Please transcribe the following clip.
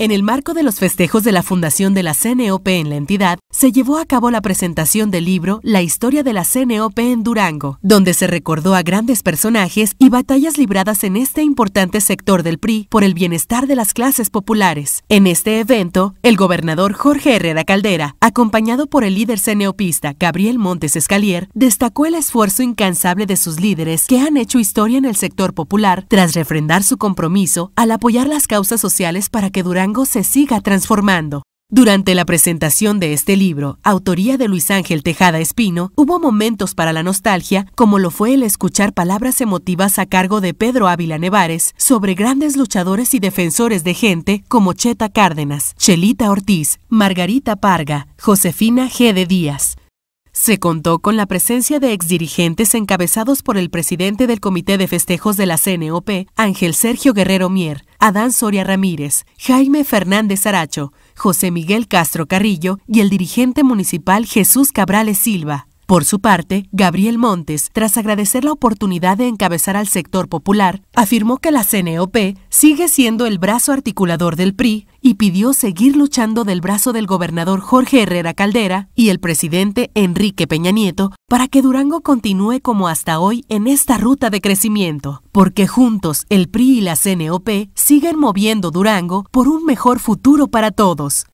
En el marco de los festejos de la fundación de la CNOP en la entidad, se llevó a cabo la presentación del libro La historia de la CNOP en Durango, donde se recordó a grandes personajes y batallas libradas en este importante sector del PRI por el bienestar de las clases populares. En este evento, el gobernador Jorge Herrera Caldera, acompañado por el líder CNOPista Gabriel Montes Escalier, destacó el esfuerzo incansable de sus líderes que han hecho historia en el sector popular tras refrendar su compromiso al apoyar las causas sociales para que Durango se siga transformando. Durante la presentación de este libro, autoría de Luis Ángel Tejada Espino, hubo momentos para la nostalgia, como lo fue el escuchar palabras emotivas a cargo de Pedro Ávila Nevares sobre grandes luchadores y defensores de gente como Cheta Cárdenas, Chelita Ortiz, Margarita Parga, Josefina G. de Díaz, se contó con la presencia de exdirigentes encabezados por el presidente del Comité de Festejos de la CNOP, Ángel Sergio Guerrero Mier, Adán Soria Ramírez, Jaime Fernández Aracho, José Miguel Castro Carrillo y el dirigente municipal Jesús Cabrales Silva. Por su parte, Gabriel Montes, tras agradecer la oportunidad de encabezar al sector popular, afirmó que la CNOP sigue siendo el brazo articulador del PRI y pidió seguir luchando del brazo del gobernador Jorge Herrera Caldera y el presidente Enrique Peña Nieto para que Durango continúe como hasta hoy en esta ruta de crecimiento, porque juntos el PRI y la CNOP siguen moviendo Durango por un mejor futuro para todos.